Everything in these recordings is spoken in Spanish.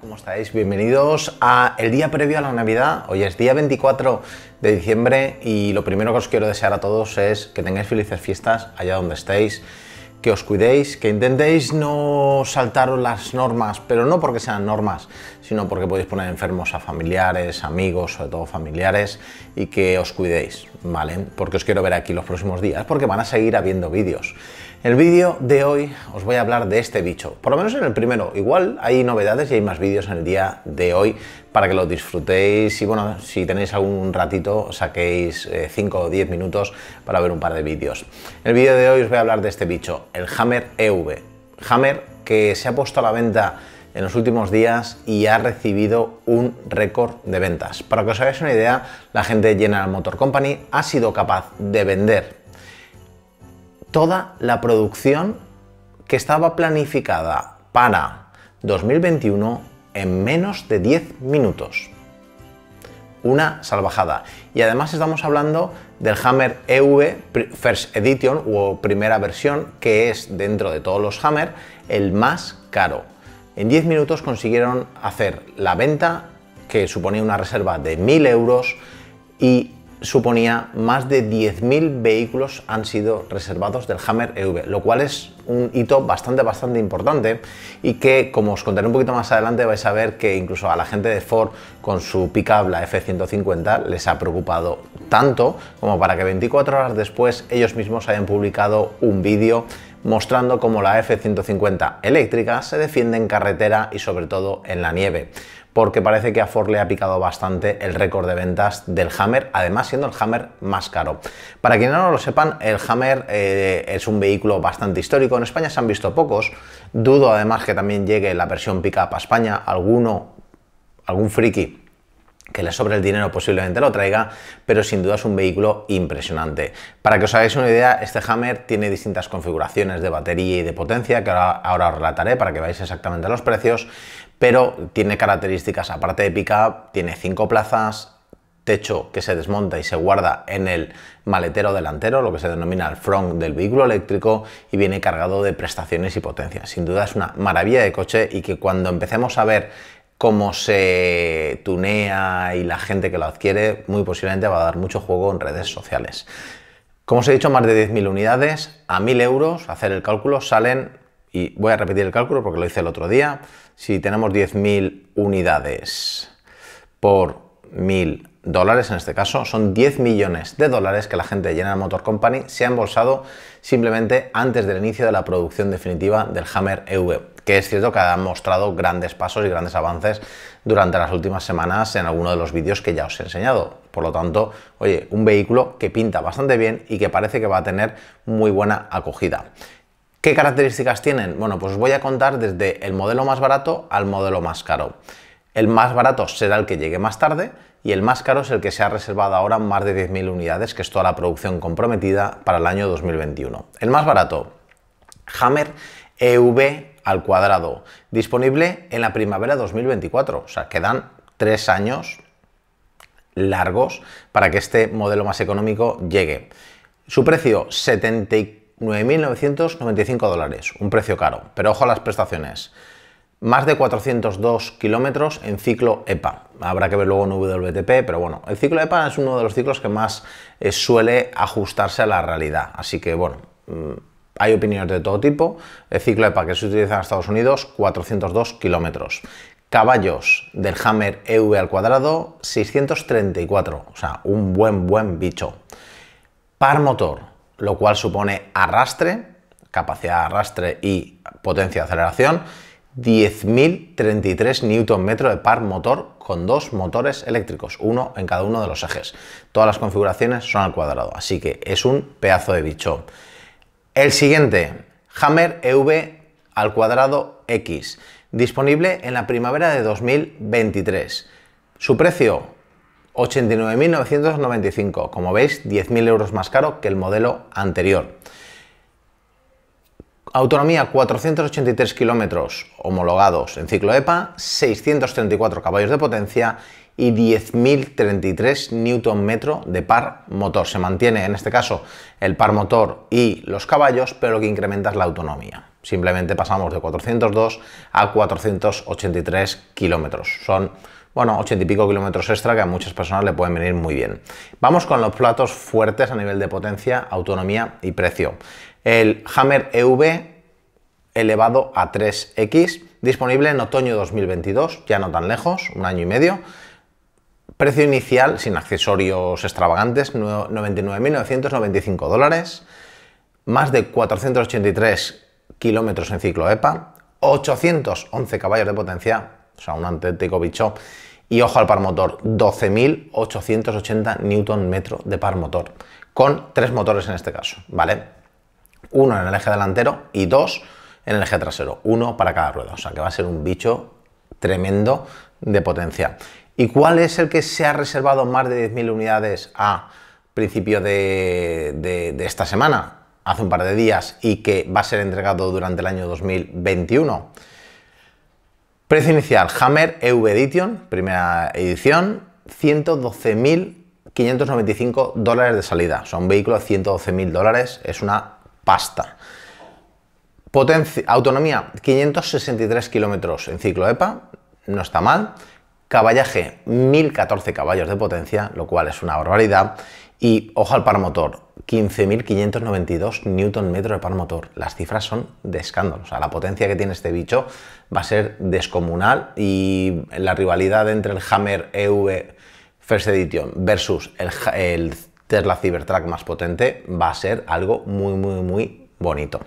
¿Cómo estáis? Bienvenidos a el día previo a la Navidad. Hoy es día 24 de diciembre y lo primero que os quiero desear a todos es que tengáis felices fiestas allá donde estéis, que os cuidéis, que intentéis no saltaros las normas, pero no porque sean normas, sino porque podéis poner enfermos a familiares, amigos, sobre todo familiares, y que os cuidéis, ¿vale? Porque os quiero ver aquí los próximos días, porque van a seguir habiendo vídeos el vídeo de hoy os voy a hablar de este bicho, por lo menos en el primero. Igual hay novedades y hay más vídeos en el día de hoy para que lo disfrutéis y bueno, si tenéis algún ratito saquéis 5 eh, o 10 minutos para ver un par de vídeos. el vídeo de hoy os voy a hablar de este bicho, el Hammer EV. Hammer que se ha puesto a la venta en los últimos días y ha recibido un récord de ventas. Para que os hagáis una idea, la gente de General Motor Company ha sido capaz de vender toda la producción que estaba planificada para 2021 en menos de 10 minutos. Una salvajada. Y además estamos hablando del Hammer EV First Edition o primera versión, que es dentro de todos los Hammer el más caro. En 10 minutos consiguieron hacer la venta, que suponía una reserva de 1000 euros, y suponía más de 10.000 vehículos han sido reservados del Hammer EV, lo cual es un hito bastante, bastante importante y que, como os contaré un poquito más adelante, vais a ver que incluso a la gente de Ford con su pick-up, la F-150, les ha preocupado tanto como para que 24 horas después ellos mismos hayan publicado un vídeo mostrando cómo la F-150 eléctrica se defiende en carretera y sobre todo en la nieve porque parece que a Ford le ha picado bastante el récord de ventas del Hammer, además siendo el Hammer más caro. Para quienes no lo sepan, el Hammer eh, es un vehículo bastante histórico, en España se han visto pocos, dudo además que también llegue la versión pick-up a España, alguno, algún friki que le sobre el dinero posiblemente lo traiga, pero sin duda es un vehículo impresionante. Para que os hagáis una idea, este Hammer tiene distintas configuraciones de batería y de potencia, que ahora, ahora os relataré para que veáis exactamente los precios, pero tiene características aparte de pickup, tiene cinco plazas, techo que se desmonta y se guarda en el maletero delantero, lo que se denomina el front del vehículo eléctrico y viene cargado de prestaciones y potencia. Sin duda es una maravilla de coche y que cuando empecemos a ver cómo se tunea y la gente que lo adquiere, muy posiblemente va a dar mucho juego en redes sociales. Como os he dicho, más de 10.000 unidades a 1.000 euros, hacer el cálculo, salen, y voy a repetir el cálculo porque lo hice el otro día, si tenemos 10.000 unidades por 1.000 dólares, en este caso, son 10 millones de dólares que la gente de General Motor Company se ha embolsado simplemente antes del inicio de la producción definitiva del Hammer EV que es cierto que han mostrado grandes pasos y grandes avances durante las últimas semanas en alguno de los vídeos que ya os he enseñado. Por lo tanto, oye, un vehículo que pinta bastante bien y que parece que va a tener muy buena acogida. ¿Qué características tienen? Bueno, pues os voy a contar desde el modelo más barato al modelo más caro. El más barato será el que llegue más tarde y el más caro es el que se ha reservado ahora más de 10.000 unidades, que es toda la producción comprometida para el año 2021. El más barato, Hammer EV al cuadrado, disponible en la primavera 2024. O sea, quedan tres años largos para que este modelo más económico llegue. Su precio, 79.995 dólares, un precio caro, pero ojo a las prestaciones. Más de 402 kilómetros en ciclo EPA. Habrá que ver luego en WTP, pero bueno, el ciclo EPA es uno de los ciclos que más eh, suele ajustarse a la realidad. Así que bueno, mm, hay opiniones de todo tipo. El ciclo EPA que se utiliza en Estados Unidos, 402 kilómetros. Caballos del Hammer EV al cuadrado, 634. O sea, un buen, buen bicho. Par motor, lo cual supone arrastre, capacidad de arrastre y potencia de aceleración. 10.033 Nm de par motor con dos motores eléctricos, uno en cada uno de los ejes. Todas las configuraciones son al cuadrado, así que es un pedazo de bicho. El siguiente, Hammer EV al cuadrado X, disponible en la primavera de 2023. Su precio, 89.995, como veis, 10.000 euros más caro que el modelo anterior. Autonomía 483 kilómetros homologados en ciclo EPA, 634 caballos de potencia y 10.033 Nm de par motor. Se mantiene en este caso el par motor y los caballos, pero lo que incrementa es la autonomía. Simplemente pasamos de 402 a 483 kilómetros. Son bueno, ochenta y pico kilómetros extra que a muchas personas le pueden venir muy bien. Vamos con los platos fuertes a nivel de potencia, autonomía y precio. El Hammer EV elevado a 3X, disponible en otoño 2022, ya no tan lejos, un año y medio. Precio inicial, sin accesorios extravagantes, 99.995 dólares. Más de 483 kilómetros en ciclo EPA, 811 caballos de potencia, o sea, un auténtico bicho y ojo al par motor, 12.880 newton metro de par motor, con tres motores en este caso, ¿vale? Uno en el eje delantero y dos en el eje trasero, uno para cada rueda, o sea que va a ser un bicho tremendo de potencia. ¿Y cuál es el que se ha reservado más de 10.000 unidades a principio de, de esta semana, hace un par de días, y que va a ser entregado durante el año 2021? Precio inicial, Hammer EV Edition, primera edición, 112.595 dólares de salida. O sea, un vehículo de 112.000 dólares es una pasta. Potencia, autonomía, 563 kilómetros en ciclo EPA, no está mal. Caballaje, 1014 caballos de potencia, lo cual es una barbaridad. Y ojo al par 15.592 newton metro de par motor. Las cifras son de escándalo. O sea, la potencia que tiene este bicho va a ser descomunal y la rivalidad entre el Hammer EV First Edition versus el, el Tesla Cybertruck más potente va a ser algo muy, muy, muy bonito.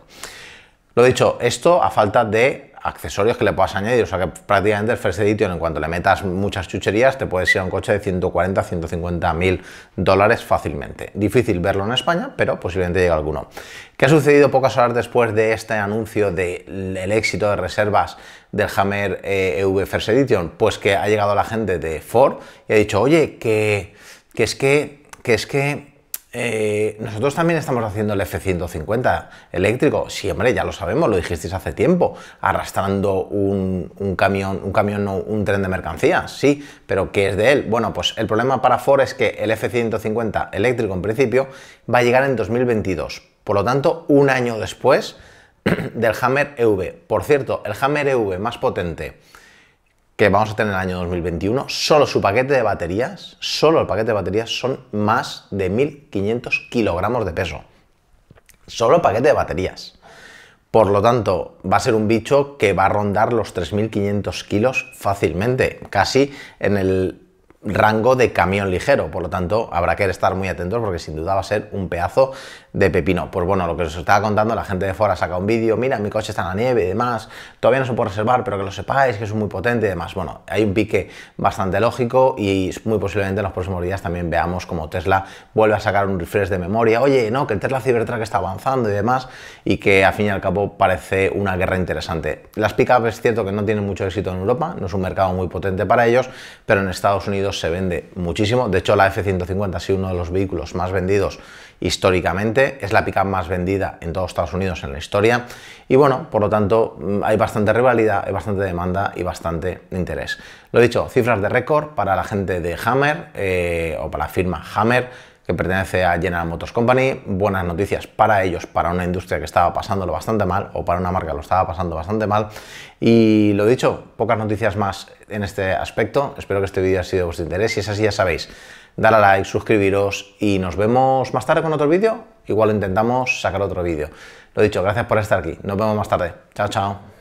Lo dicho, esto a falta de accesorios que le puedas añadir. O sea que prácticamente el First Edition, en cuanto le metas muchas chucherías, te puede ser un coche de 140, 150 mil dólares fácilmente. Difícil verlo en España, pero posiblemente llega alguno. ¿Qué ha sucedido pocas horas después de este anuncio del éxito de reservas del Hammer EV eh, e First Edition? Pues que ha llegado la gente de Ford y ha dicho, oye, que, que es que, que es que eh, nosotros también estamos haciendo el F-150 eléctrico. Sí, hombre, ya lo sabemos, lo dijisteis hace tiempo, arrastrando un, camión, un camión un tren de mercancías, sí, pero ¿qué es de él? Bueno, pues el problema para Ford es que el F-150 eléctrico en principio va a llegar en 2022. Por lo tanto, un año después del Hammer EV. Por cierto, el Hammer EV más potente que vamos a tener en el año 2021, solo su paquete de baterías, solo el paquete de baterías son más de 1.500 kilogramos de peso. Solo paquete de baterías. Por lo tanto, va a ser un bicho que va a rondar los 3.500 kilos fácilmente, casi en el rango de camión ligero, por lo tanto habrá que estar muy atentos porque sin duda va a ser un pedazo de pepino. Pues bueno, lo que os estaba contando, la gente de fuera saca un vídeo, mira, mi coche está en la nieve y demás, todavía no se puede reservar, pero que lo sepáis, que es muy potente y demás. Bueno, hay un pique bastante lógico y muy posiblemente en los próximos días también veamos como Tesla vuelve a sacar un refresh de memoria, oye, no, que el Tesla Cybertruck está avanzando y demás, y que a fin y al cabo parece una guerra interesante. Las pickups es cierto que no tienen mucho éxito en Europa, no es un mercado muy potente para ellos, pero en Estados Unidos se vende muchísimo. De hecho, la F-150 ha sido uno de los vehículos más vendidos históricamente. Es la pickup más vendida en todos Estados Unidos en la historia. Y bueno, por lo tanto, mm, hay bastante rivalidad, hay bastante demanda y bastante interés. Lo he dicho, cifras de récord para la gente de Hammer eh, o para la firma Hammer que pertenece a General Motors Company. Buenas noticias para ellos, para una industria que estaba pasándolo bastante mal o para una marca que lo estaba pasando bastante mal. Y lo dicho, pocas noticias más en este aspecto. Espero que este vídeo haya sido de vuestro interés. Si es así, ya sabéis, dar a like, suscribiros y nos vemos más tarde con otro vídeo. Igual intentamos sacar otro vídeo. Lo dicho, gracias por estar aquí. Nos vemos más tarde. Chao, chao.